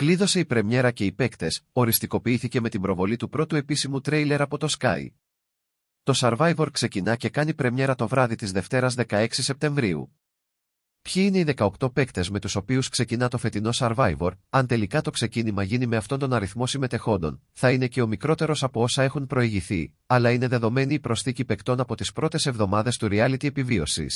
Κλείδωσε η πρεμιέρα και οι παίκτες, οριστικοποιήθηκε με την προβολή του πρώτου επίσημου τρέιλερ από το Sky. Το Survivor ξεκινά και κάνει πρεμιέρα το βράδυ της Δευτέρας 16 Σεπτεμβρίου. Ποιοι είναι οι 18 παίκτες με τους οποίους ξεκινά το φετινό Survivor, αν τελικά το ξεκίνημα γίνει με αυτόν τον αριθμό συμμετεχόντων, θα είναι και ο μικρότερος από όσα έχουν προηγηθεί, αλλά είναι δεδομένη η προσθήκη παικτών από τις πρώτες εβδομάδες του reality επιβίωσης.